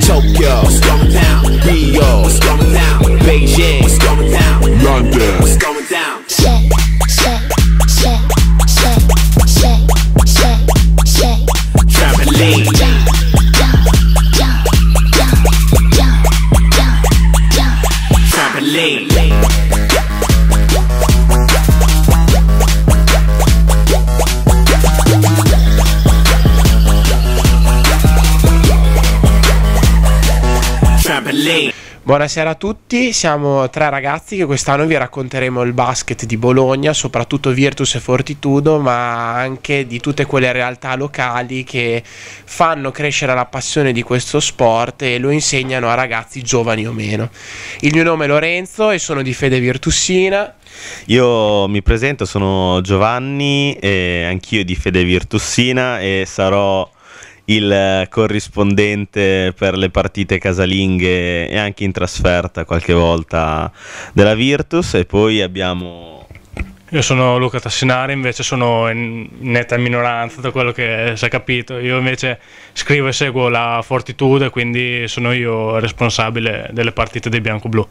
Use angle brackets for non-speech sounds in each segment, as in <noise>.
Tokyo, Rio, Beijing, down? London. Buonasera a tutti, siamo tre ragazzi che quest'anno vi racconteremo il basket di Bologna, soprattutto Virtus e Fortitudo, ma anche di tutte quelle realtà locali che fanno crescere la passione di questo sport e lo insegnano a ragazzi giovani o meno. Il mio nome è Lorenzo e sono di Fede Virtussina. Io mi presento, sono Giovanni, eh, anch'io di Fede Virtussina e sarò il eh, corrispondente per le partite casalinghe e anche in trasferta qualche volta della Virtus e poi abbiamo io sono Luca Tassinari, invece sono in netta minoranza da quello che si è capito. Io invece scrivo e seguo la Fortitude, quindi sono io responsabile delle partite dei bianco-blu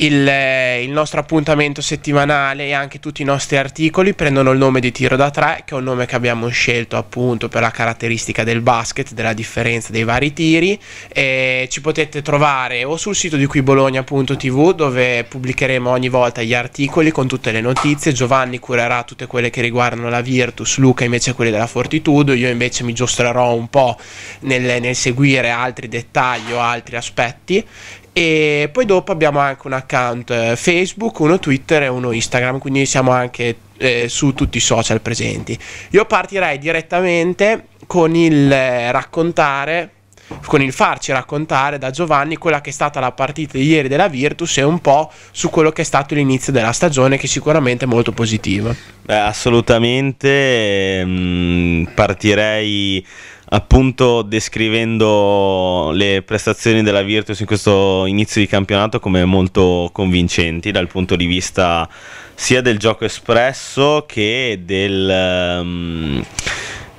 il, eh, il, nostro appuntamento settimanale e anche tutti i nostri articoli prendono il nome di Tiro da tre, che è un nome che abbiamo scelto appunto per la caratteristica del basket, della differenza dei vari tiri. E ci potete trovare o sul sito di qui bologna.tv dove pubblicheremo ogni volta gli articoli con tutte le notizie. Giovanni curerà tutte quelle che riguardano la Virtus, Luca invece quelle della Fortitudo, io invece mi giostrerò un po' nel, nel seguire altri dettagli o altri aspetti e poi dopo abbiamo anche un account eh, Facebook, uno Twitter e uno Instagram, quindi siamo anche eh, su tutti i social presenti. Io partirei direttamente con il eh, raccontare con il farci raccontare da Giovanni quella che è stata la partita di ieri della Virtus e un po' su quello che è stato l'inizio della stagione che sicuramente è molto positivo. Beh, assolutamente, mm, partirei appunto descrivendo le prestazioni della Virtus in questo inizio di campionato come molto convincenti dal punto di vista sia del gioco espresso che del... Um,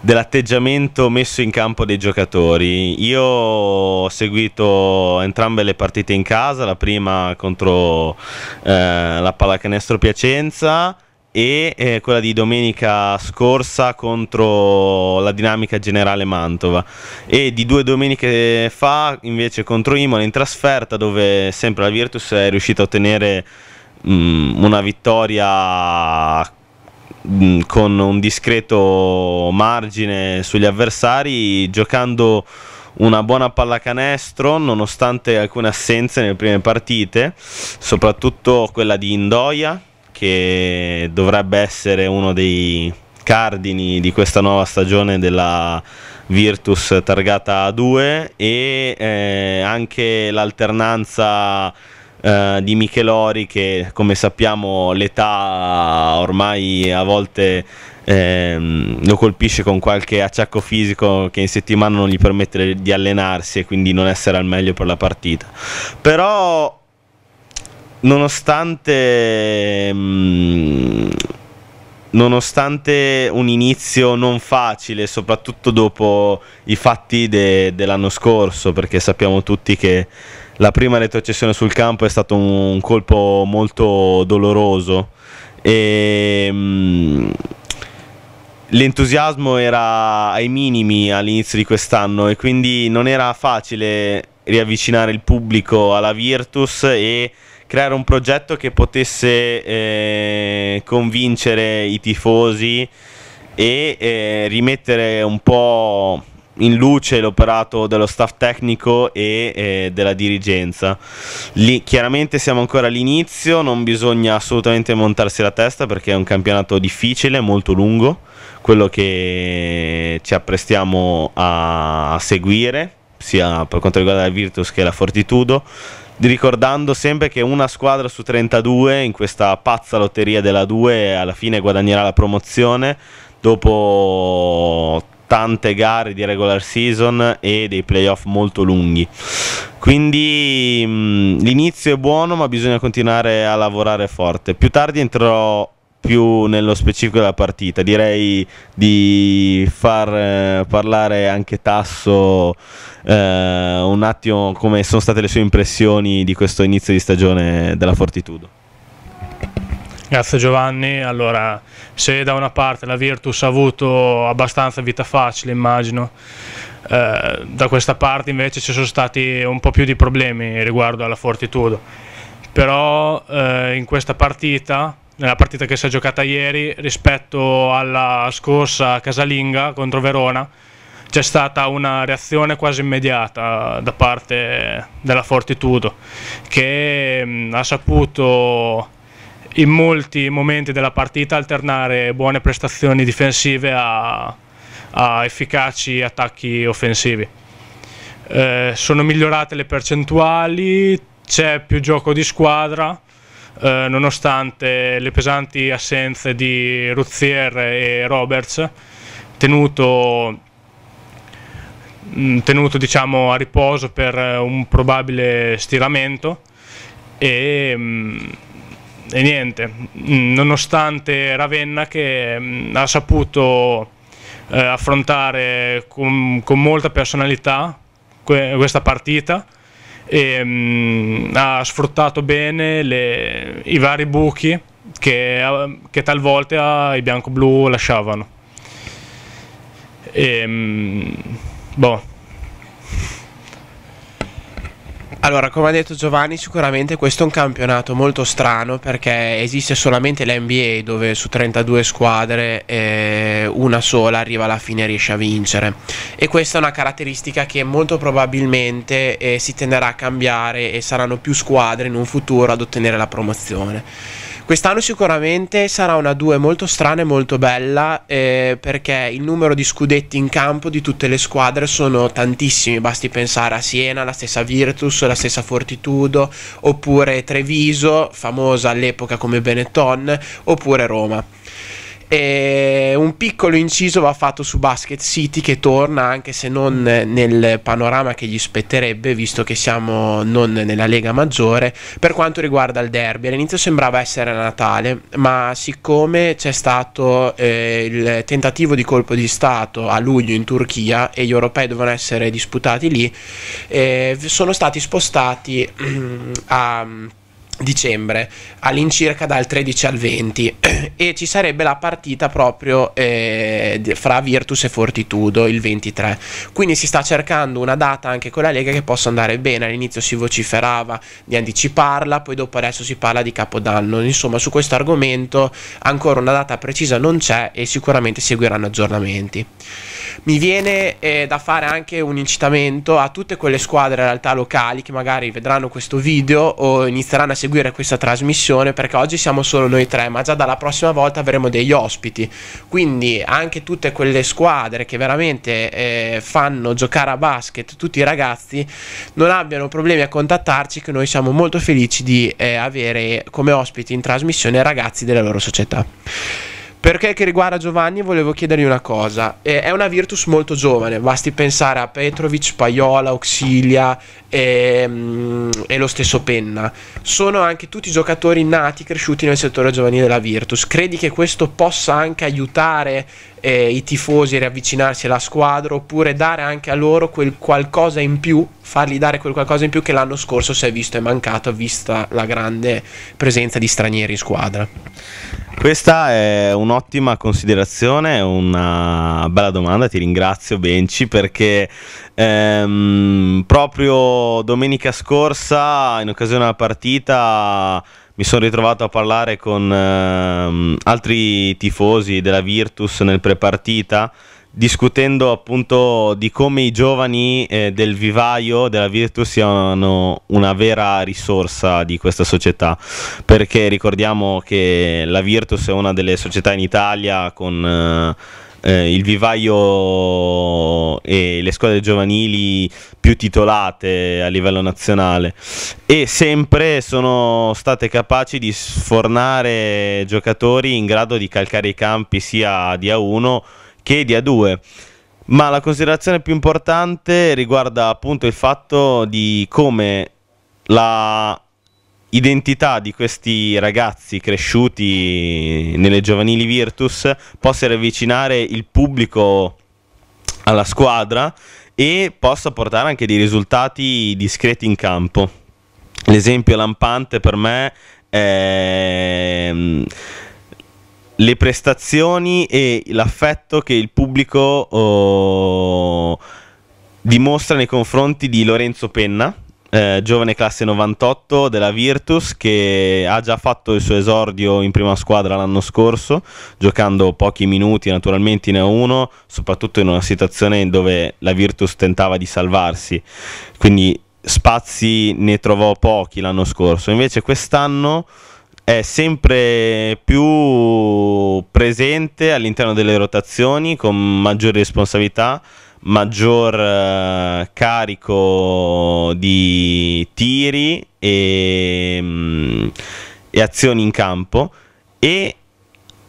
dell'atteggiamento messo in campo dei giocatori. Io ho seguito entrambe le partite in casa, la prima contro eh, la pallacanestro Piacenza e eh, quella di domenica scorsa contro la Dinamica Generale Mantova e di due domeniche fa invece contro Imola in trasferta dove sempre la Virtus è riuscita a ottenere mh, mm, una vittoria mh, mm, con un discreto margine sugli avversari giocando una buona pallacanestro nonostante alcune assenze nelle prime partite soprattutto quella di Indoia che dovrebbe essere uno dei cardini di questa nuova stagione della Virtus targata A2 e eh, anche l'alternanza eh, di Michelori che come sappiamo l'età ormai a volte eh, lo colpisce con qualche acciacco fisico che in settimana non gli permette di allenarsi e quindi non essere al meglio per la partita però nonostante, mm, nonostante un inizio non facile, soprattutto dopo i fatti de, dell'anno scorso, perché sappiamo tutti che la prima retrocessione sul campo è stato un, un colpo molto doloroso. E, mm, l'entusiasmo era ai minimi all'inizio di quest'anno e quindi non era facile riavvicinare il pubblico alla Virtus e creare un progetto che potesse eh, convincere i tifosi e eh, rimettere un po' in luce l'operato dello staff tecnico e eh, della dirigenza. Lì, chiaramente siamo ancora all'inizio, non bisogna assolutamente montarsi la testa perché è un campionato difficile, molto lungo, quello che ci apprestiamo a seguire, sia per quanto riguarda la Virtus che la Fortitudo ricordando sempre che una squadra su 32 in questa pazza lotteria della 2 alla fine guadagnerà la promozione dopo tante gare di regular season e dei playoff molto lunghi. Quindi l'inizio è buono, ma bisogna continuare a lavorare forte. Più tardi entrerò più nello specifico della partita. Direi di far eh, parlare anche Tasso eh, un attimo come sono state le sue impressioni di questo inizio di stagione della Fortitudo. Grazie Giovanni, allora se da una parte la Virtus ha avuto abbastanza vita facile immagino, eh, da questa parte invece ci sono stati un po' più di problemi riguardo alla Fortitudo, però eh, in questa partita nella partita che si è giocata ieri rispetto alla scorsa casalinga contro Verona c'è stata una reazione quasi immediata da parte della Fortitudo che ha saputo in molti momenti della partita alternare buone prestazioni difensive a, a efficaci attacchi offensivi. Eh, sono migliorate le percentuali, c'è più gioco di squadra eh, nonostante le pesanti assenze di Ruzzier e Roberts, tenuto, mm, tenuto diciamo, a riposo per eh, un probabile stiramento e, mm, e niente, mm, nonostante Ravenna che ha saputo eh, affrontare con, con molta personalità que questa partita, e, um, ha sfruttato bene le, i vari buchi che, che talvolta i bianco-blu lasciavano. E, um, boh, Allora, come ha detto Giovanni, sicuramente questo è un campionato molto strano perché esiste solamente la NBA dove su 32 squadre eh, una sola arriva alla fine e riesce a vincere. E questa è una caratteristica che molto probabilmente eh, si tenderà a cambiare e saranno più squadre in un futuro ad ottenere la promozione. Quest'anno sicuramente sarà una 2 molto strana e molto bella eh, perché il numero di scudetti in campo di tutte le squadre sono tantissimi, basti pensare a Siena, la stessa Virtus, la stessa Fortitudo, oppure Treviso, famosa all'epoca come Benetton, oppure Roma. E un piccolo inciso va fatto su Basket City che torna anche se non nel panorama che gli spetterebbe visto che siamo non nella Lega Maggiore per quanto riguarda il derby all'inizio sembrava essere Natale ma siccome c'è stato eh, il tentativo di colpo di Stato a luglio in Turchia e gli europei dovevano essere disputati lì eh, sono stati spostati <clears throat> a dicembre all'incirca dal 13 al 20 <clears throat> e ci sarebbe la partita proprio eh, fra Virtus e Fortitudo il 23 quindi si sta cercando una data anche con la Lega che possa andare bene all'inizio si vociferava di anticiparla poi dopo adesso si parla di Capodanno insomma su questo argomento ancora una data precisa non c'è e sicuramente seguiranno aggiornamenti mi viene eh, da fare anche un incitamento a tutte quelle squadre in realtà locali che magari vedranno questo video o inizieranno a seguire questa trasmissione perché oggi siamo solo noi tre ma già dalla prossima volta avremo degli ospiti quindi anche tutte quelle squadre che veramente eh, fanno giocare a basket tutti i ragazzi non abbiano problemi a contattarci che noi siamo molto felici di eh, avere come ospiti in trasmissione ragazzi della loro società perché che riguarda Giovanni volevo chiedergli una cosa, eh, è una Virtus molto giovane, basti pensare a Petrovic, Paiola, Auxilia e, ehm, e, lo stesso Penna, sono anche tutti giocatori nati, cresciuti nel settore giovanile della Virtus, credi che questo possa anche aiutare eh, i tifosi riavvicinarsi alla squadra oppure dare anche a loro quel qualcosa in più, fargli dare quel qualcosa in più che l'anno scorso si è visto e mancato vista la grande presenza di stranieri in squadra. Questa è un'ottima considerazione, una bella domanda, ti ringrazio Benci perché ehm, proprio domenica scorsa in occasione della partita mi sono ritrovato a parlare con ehm, altri tifosi della Virtus nel prepartita discutendo appunto di come i giovani eh, del vivaio della Virtus siano una vera risorsa di questa società perché ricordiamo che la Virtus è una delle società in Italia con eh, eh, il vivaio e le squadre giovanili più titolate a livello nazionale e sempre sono state capaci di sfornare giocatori in grado di calcare i campi sia di A1 che di A2. Ma la considerazione più importante riguarda appunto il fatto di come la identità di questi ragazzi cresciuti nelle giovanili Virtus possa riavvicinare il pubblico alla squadra e possa portare anche dei risultati discreti in campo. L'esempio lampante per me è mm, le prestazioni e l'affetto che il pubblico oh, dimostra nei confronti di Lorenzo Penna eh, giovane classe 98 della Virtus che ha già fatto il suo esordio in prima squadra l'anno scorso, giocando pochi minuti naturalmente in A1, soprattutto in una situazione dove la Virtus tentava di salvarsi. Quindi spazi ne trovò pochi l'anno scorso. Invece quest'anno è sempre più presente all'interno delle rotazioni con maggiori responsabilità maggior eh, carico di tiri e, mm, e azioni in campo e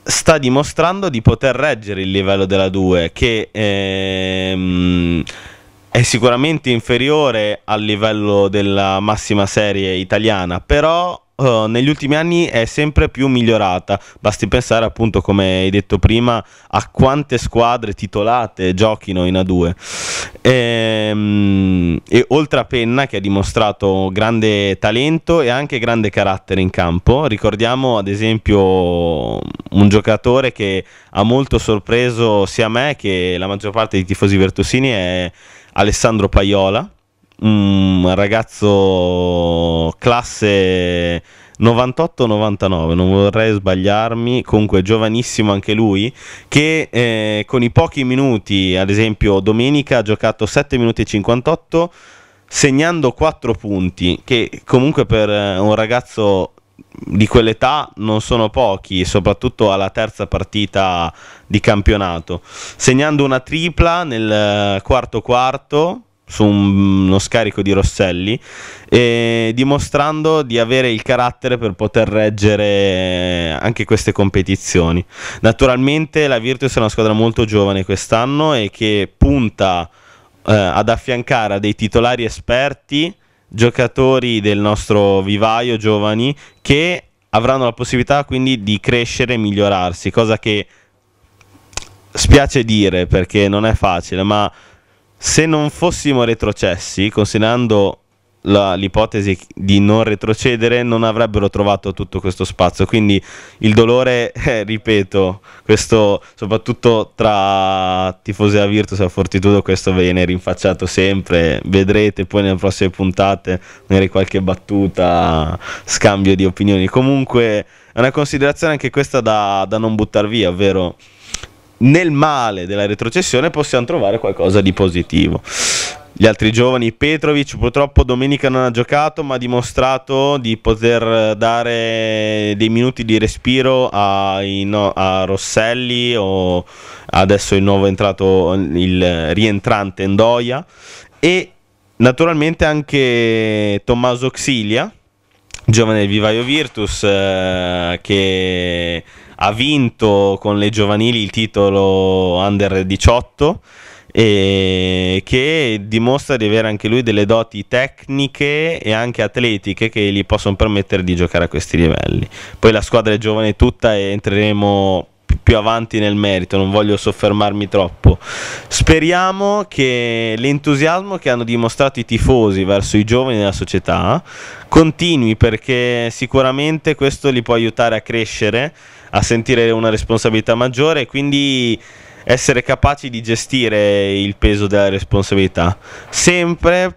sta dimostrando di poter reggere il livello della 2 che ehm, è sicuramente inferiore al livello della massima serie italiana però uh, negli ultimi anni è sempre più migliorata. Basti pensare, appunto, come hai detto prima, a quante squadre titolate giochino in A2. Ehm, e, e oltre a Penna, che ha dimostrato grande talento e anche grande carattere in campo, ricordiamo ad esempio un giocatore che ha molto sorpreso sia me che la maggior parte dei tifosi vertusini è Alessandro Paiola un ragazzo classe 98-99, non vorrei sbagliarmi, comunque giovanissimo anche lui, che eh, con i pochi minuti, ad esempio domenica ha giocato 7 minuti e 58, segnando 4 punti, che comunque per eh, un ragazzo di quell'età non sono pochi, soprattutto alla terza partita di campionato, segnando una tripla nel eh, quarto quarto su un, uno scarico di Rosselli, e dimostrando di avere il carattere per poter reggere eh, anche queste competizioni. Naturalmente la Virtus è una squadra molto giovane quest'anno e che punta eh, ad affiancare a dei titolari esperti giocatori del nostro vivaio giovani che avranno la possibilità quindi di crescere e migliorarsi, cosa che spiace dire perché non è facile, ma se non fossimo retrocessi, considerando la, l'ipotesi di non retrocedere, non avrebbero trovato tutto questo spazio. Quindi il dolore, <laughs> eh, ripeto, questo soprattutto tra tifosi della Virtus e la Fortitudo, questo viene rinfacciato sempre. Vedrete poi nelle prossime puntate, magari qualche battuta, scambio di opinioni. Comunque è una considerazione anche questa da, da non buttare via, ovvero nel male della retrocessione possiamo trovare qualcosa di positivo. Gli altri giovani, Petrovic purtroppo domenica non ha giocato ma ha dimostrato di poter dare dei minuti di respiro a, no, a Rosselli o adesso il nuovo entrato, il rientrante Ndoia e naturalmente anche Tommaso Xilia, giovane del Vivaio Virtus eh, che ha vinto con le giovanili il titolo under 18 e che dimostra di avere anche lui delle doti tecniche e anche atletiche che gli possono permettere di giocare a questi livelli. Poi la squadra è giovane tutta e entreremo più avanti nel merito, non voglio soffermarmi troppo. Speriamo che l'entusiasmo che hanno dimostrato i tifosi verso i giovani della società continui perché sicuramente questo li può aiutare a crescere a sentire una responsabilità maggiore e quindi essere capaci di gestire il peso della responsabilità, sempre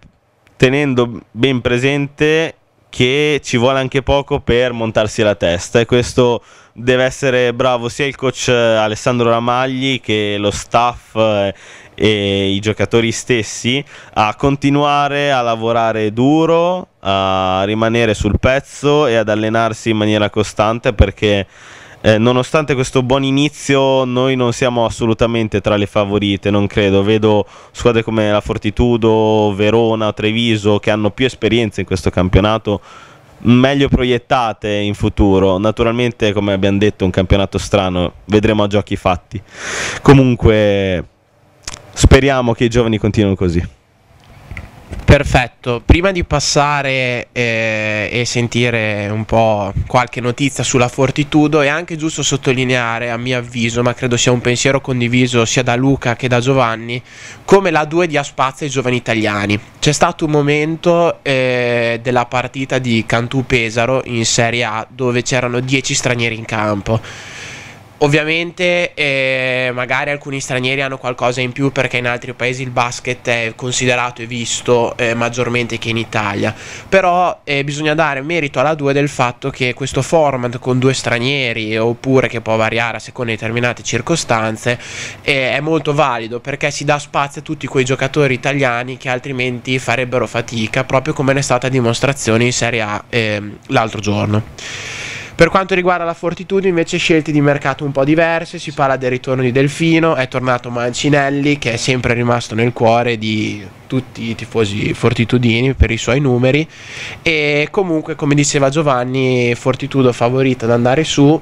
tenendo ben presente che ci vuole anche poco per montarsi la testa e questo deve essere bravo sia il coach eh, Alessandro Ramagli che lo staff eh, e i giocatori stessi a continuare a lavorare duro, a rimanere sul pezzo e ad allenarsi in maniera costante perché eh, nonostante questo buon inizio, noi non siamo assolutamente tra le favorite, non credo. Vedo squadre come la Fortitudo, Verona, Treviso che hanno più esperienza in questo campionato meglio proiettate in futuro. Naturalmente, come abbiamo detto, è un campionato strano, vedremo a giochi fatti. Comunque speriamo che i giovani continuino così. Perfetto, prima di passare eh, e sentire un po' qualche notizia sulla Fortitudo è anche giusto sottolineare, a mio avviso, ma credo sia un pensiero condiviso sia da Luca che da Giovanni, come la 2 dia spazio ai giovani italiani. C'è stato un momento eh, della partita di Cantù Pesaro in Serie A dove c'erano 10 stranieri in campo Ovviamente eh, magari alcuni stranieri hanno qualcosa in più perché in altri paesi il basket è considerato e visto eh, maggiormente che in Italia, però eh, bisogna dare merito alla 2 del fatto che questo format con due stranieri oppure che può variare a seconda di determinate circostanze eh, è molto valido perché si dà spazio a tutti quei giocatori italiani che altrimenti farebbero fatica proprio come ne è stata dimostrazione in Serie A ehm, l'altro giorno. Per quanto riguarda la Fortitudo, invece, scelte di mercato un po' diverse. Si parla del ritorno di Delfino, è tornato Mancinelli, che è sempre rimasto nel cuore di tutti i tifosi fortitudini per i suoi numeri. E comunque, come diceva Giovanni, Fortitudo favorita ad andare su.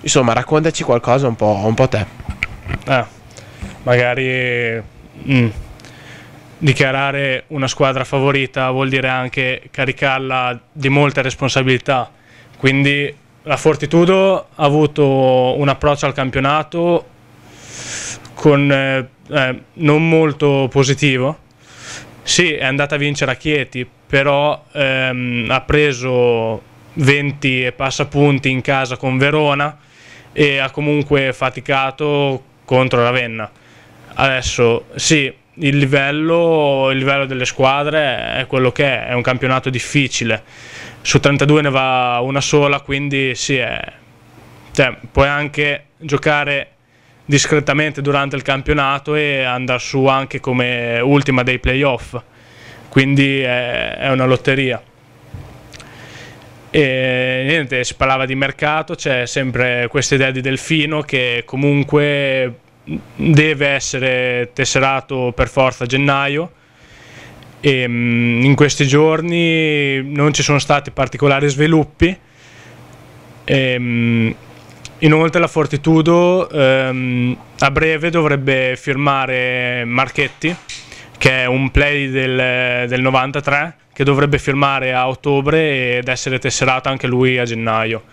Insomma, raccontaci qualcosa un po', un po te. Ah, magari. Mm dichiarare una squadra favorita vuol dire anche caricarla di molte responsabilità quindi la Fortitudo ha avuto un approccio al campionato con, eh, eh, non molto positivo. Sì, è andata a vincere a Chieti, però ehm, ha preso 20 e passa punti in casa con Verona e ha comunque faticato contro Ravenna. Adesso sì, il livello, il livello delle squadre è quello che è, è un campionato difficile su 32 ne va una sola, quindi sì, è... cioè, puoi anche giocare discretamente durante il campionato e andare su anche come ultima dei playoff, quindi è, è una lotteria. E niente, si parlava di mercato, c'è sempre questa idea di Delfino che comunque deve essere tesserato per forza a gennaio e, ehm, in questi giorni non ci sono stati particolari sviluppi. E, ehm, inoltre la Fortitudo ehm, a breve dovrebbe firmare Marchetti, che è un play del, del 93, che dovrebbe firmare a ottobre ed essere tesserato anche lui a gennaio.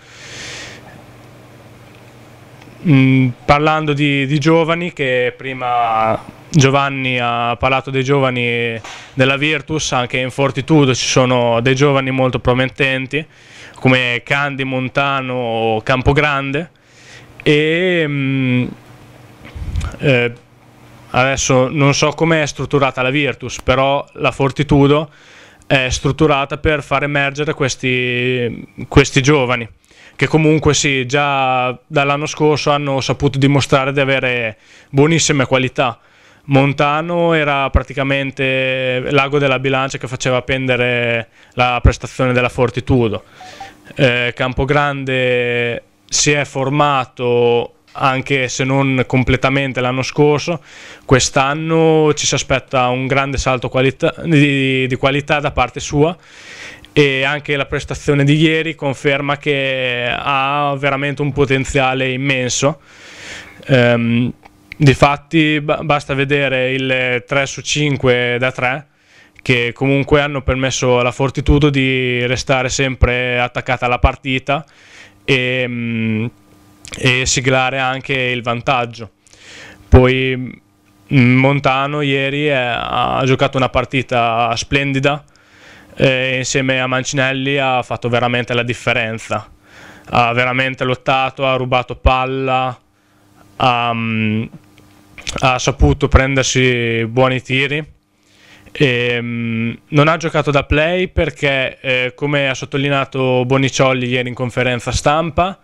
Mm, parlando di, di giovani che prima Giovanni ha parlato dei Giovani della Virtus, anche in Fortitudo ci sono dei giovani molto promettenti come Candi, Montano o Campogrande e mh, mm, eh, adesso non so com'è strutturata la Virtus, però la Fortitudo è strutturata per far emergere questi, questi giovani che comunque sì, già dall'anno scorso hanno saputo dimostrare di avere buonissime qualità Montano era praticamente l'ago della bilancia che faceva pendere la prestazione della Fortitudo. Eh, Campogrande si è formato anche se non completamente l'anno scorso, quest'anno ci si aspetta un grande salto qualità, di, di qualità da parte sua e anche la prestazione di ieri conferma che ha veramente un potenziale immenso. Um, Difatti basta vedere il 3 su 5 da 3 che comunque hanno permesso alla Fortitudo di restare sempre attaccata alla partita e, mm, e siglare anche il vantaggio. Poi mm, Montano ieri è, eh, ha giocato una partita splendida e eh, insieme a Mancinelli ha fatto veramente la differenza. Ha veramente lottato, ha rubato palla, ha, mm, ha saputo prendersi buoni tiri. E, ehm, mh, non ha giocato da play perché, eh, come ha sottolineato Bonicioli ieri in conferenza stampa,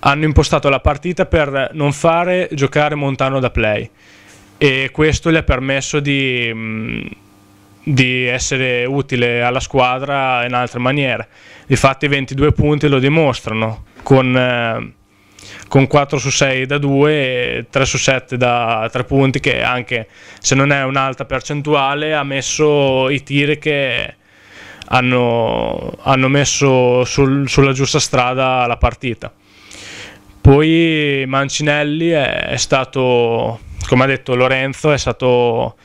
hanno impostato la partita per non fare giocare Montano da play e questo gli ha permesso di, mm, di essere utile alla squadra in altre maniere. Difatti i 22 punti lo dimostrano con... Eh, con 4 su 6 da 2 3 su 7 da 3 punti che anche se non è un'alta percentuale ha messo i tir che hanno, hanno messo sul, sulla giusta strada la partita poi Mancinelli è, è stato come ha detto Lorenzo è stato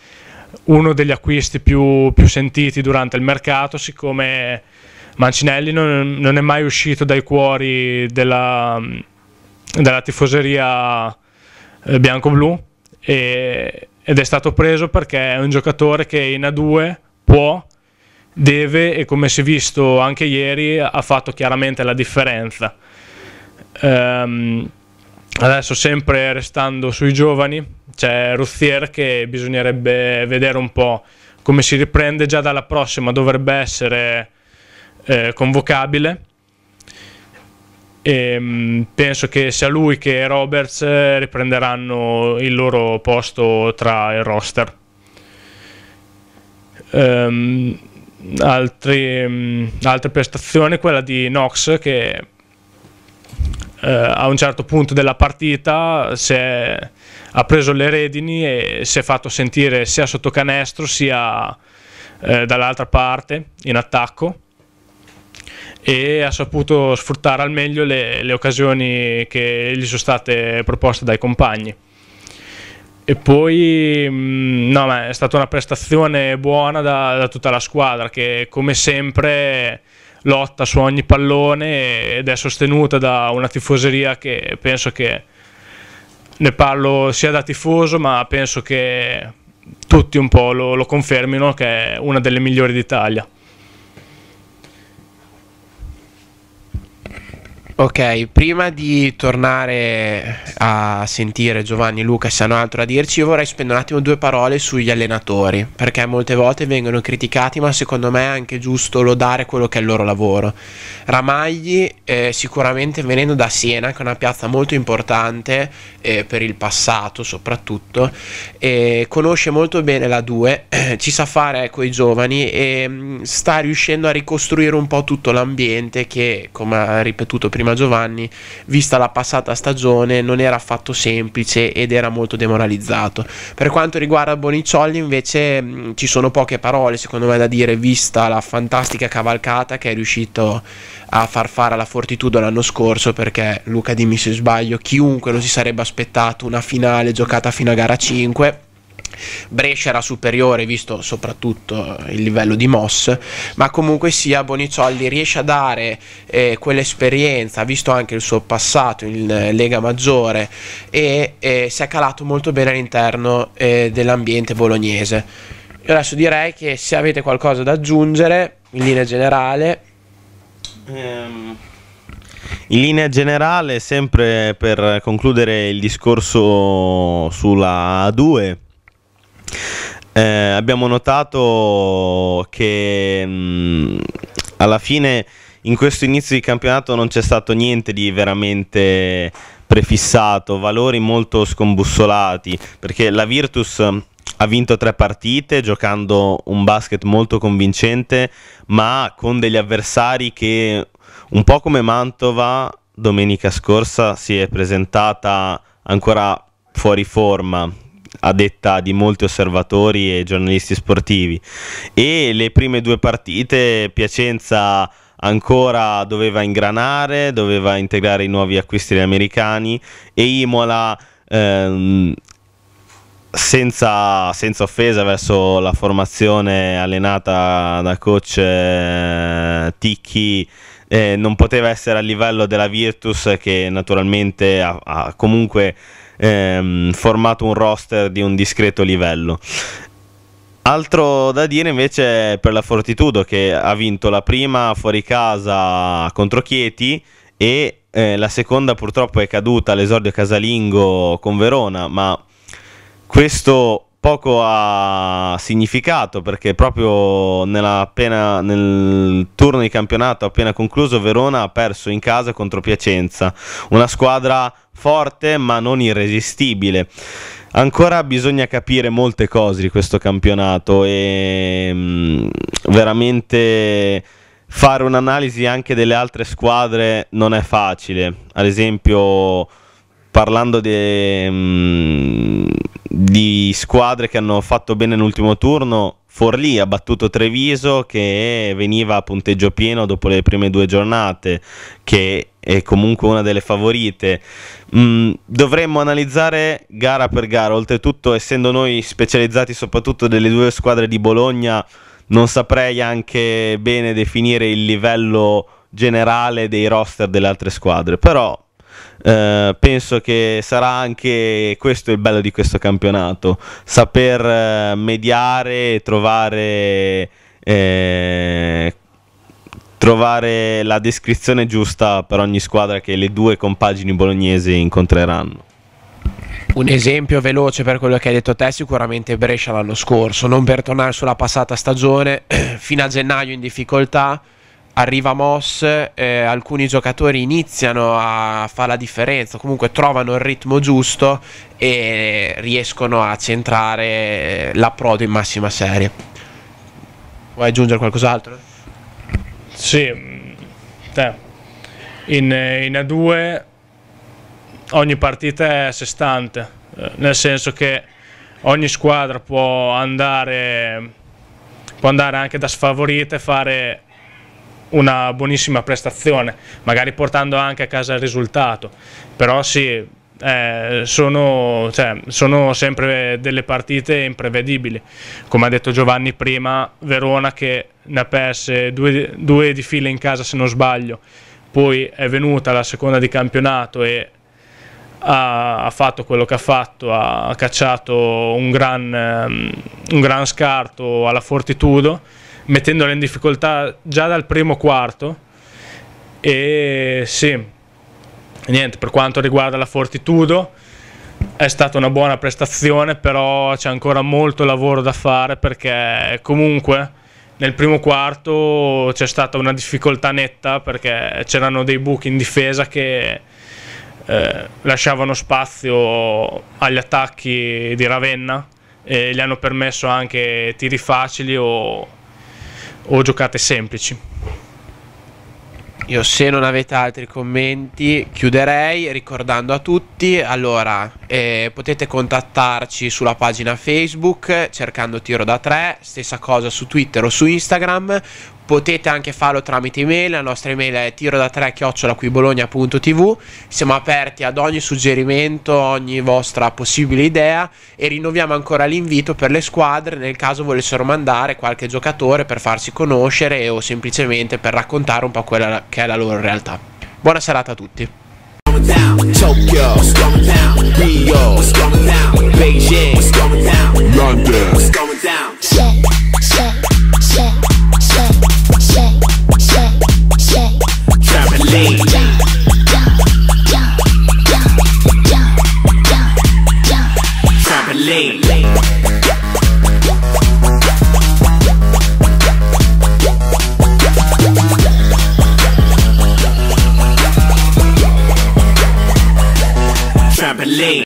uno degli acquisti più, più sentiti durante il mercato siccome Mancinelli non, non, è mai uscito dai cuori della, dalla tifoseria eh, bianco-blu e, ed è stato preso perché è un giocatore che in A2 può, deve e come si è visto anche ieri ha fatto chiaramente la differenza. Um, adesso sempre restando sui giovani c'è Ruzzier che bisognerebbe vedere un po' come si riprende già dalla prossima, dovrebbe essere eh, convocabile e ehm, penso che sia lui che Roberts eh, riprenderanno il loro posto tra il roster. Um, altri, um, altre prestazioni, quella di Knox che uh, a un certo punto della partita è, ha preso le redini e si è fatto sentire sia sotto canestro sia uh, dall'altra parte in attacco e ha saputo sfruttare al meglio le, le occasioni che gli sono state proposte dai compagni. E poi mm, no, ma è stata una prestazione buona da, da, tutta la squadra che come sempre lotta su ogni pallone ed è sostenuta da una tifoseria che penso che ne parlo sia da tifoso ma penso che tutti un po' lo, lo confermino che è una delle migliori d'Italia. Ok, prima di tornare a sentire Giovanni e Luca se hanno altro da dirci, io vorrei spendere un attimo due parole sugli allenatori, perché molte volte vengono criticati, ma secondo me è anche giusto lodare quello che è il loro lavoro. Ramagli, eh, sicuramente venendo da Siena, che è una piazza molto importante eh, per il passato soprattutto, eh, conosce molto bene la 2, eh, ci sa fare con ecco, i giovani e mh, mm, sta riuscendo a ricostruire un po' tutto l'ambiente che, come ha ripetuto prima, da Giovanni, vista la passata stagione, non era affatto semplice ed era molto demoralizzato. Per quanto riguarda Bonicciolli, invece, mm, ci sono poche parole, secondo me, da dire, vista la fantastica cavalcata che è riuscito a far fare alla Fortitudo l'anno scorso, perché Luca dimmi se sbaglio, chiunque lo si sarebbe aspettato una finale giocata fino a gara 5 Brescia era superiore visto soprattutto il livello di Moss, ma comunque sia Bonizolli riesce a dare eh, quell'esperienza, visto anche il suo passato in eh, Lega Maggiore e eh, si è calato molto bene all'interno eh, dell'ambiente bolognese. Io adesso direi che se avete qualcosa da aggiungere in linea generale... Um. In linea generale, sempre per concludere il discorso sulla A2, eh, abbiamo notato che mh, mm, alla fine in questo inizio di campionato non c'è stato niente di veramente prefissato, valori molto scombussolati, perché la Virtus ha vinto tre partite giocando un basket molto convincente, ma con degli avversari che un po' come Mantova domenica scorsa si è presentata ancora fuori forma, a detta di molti osservatori e giornalisti sportivi. E le prime due partite Piacenza ancora doveva ingranare, doveva integrare i nuovi acquisti degli americani e Imola ehm, senza, senza, offesa verso la formazione allenata da coach eh, Ticchi, eh, non poteva essere a livello della Virtus che naturalmente ha, ha comunque ehm, formato un roster di un discreto livello. Altro da dire invece per la Fortitudo che ha vinto la prima fuori casa contro Chieti e eh, la seconda purtroppo è caduta all'esordio casalingo con Verona, ma questo poco ha significato perché proprio appena, nel turno di campionato appena concluso Verona ha perso in casa contro Piacenza, una squadra forte ma non irresistibile. Ancora bisogna capire molte cose di questo campionato e mm, veramente fare un'analisi anche delle altre squadre non è facile. Ad esempio parlando di squadre che hanno fatto bene nell'ultimo turno. Forlì ha battuto Treviso che veniva a punteggio pieno dopo le prime due giornate, che è comunque una delle favorite. Mm, dovremmo analizzare gara per gara, oltretutto essendo noi specializzati soprattutto delle due squadre di Bologna, non saprei anche bene definire il livello generale dei roster delle altre squadre, però eh, penso che sarà anche questo il bello di questo campionato, saper eh, mediare e trovare, eh, trovare la descrizione giusta per ogni squadra che le due compagini bolognesi incontreranno. Un esempio veloce per quello che hai detto te sicuramente Brescia l'anno scorso, non per tornare sulla passata stagione, <clears throat> fino a gennaio in difficoltà, arriva Moss, eh, alcuni giocatori iniziano a fare la differenza, comunque trovano il ritmo giusto e riescono a centrare l'approdo in massima serie. Vuoi aggiungere qualcos'altro? Sì, in, in A2 ogni partita è a sé stante, eh, nel senso che ogni squadra può andare, può andare anche da sfavorita e fare una buonissima prestazione, magari portando anche a casa il risultato, però sì, eh, sono, cioè, sono, sempre delle partite imprevedibili. Come ha detto Giovanni prima, Verona che ne ha perse due, due di file in casa se non sbaglio, poi è venuta la seconda di campionato e ha, fatto quello che ha fatto, ha cacciato un gran, um, un gran scarto alla Fortitudo mettendola in difficoltà già dal primo quarto e sì, niente, per quanto riguarda la Fortitudo è stata una buona prestazione, però c'è ancora molto lavoro da fare perché comunque nel primo quarto c'è stata una difficoltà netta perché c'erano dei buchi in difesa che eh, lasciavano spazio agli attacchi di Ravenna e gli hanno permesso anche tiri facili o o giocate semplici. Io se non avete altri commenti chiuderei ricordando a tutti, allora eh, potete contattarci sulla pagina Facebook cercando tiro da 3, stessa cosa su Twitter o su Instagram potete anche farlo tramite email, la nostra email è tiro da 3 chiocciola qui bologna.tv, siamo aperti ad ogni suggerimento, ogni vostra possibile idea e rinnoviamo ancora l'invito per le squadre nel caso volessero mandare qualche giocatore per farsi conoscere o semplicemente per raccontare un po' quella che è la loro realtà. Buona serata a tutti. Tokyo, what's going down? Rio, what's going down? Beijing, what's going down? London, what's going down? Yeah. me. Trampoline.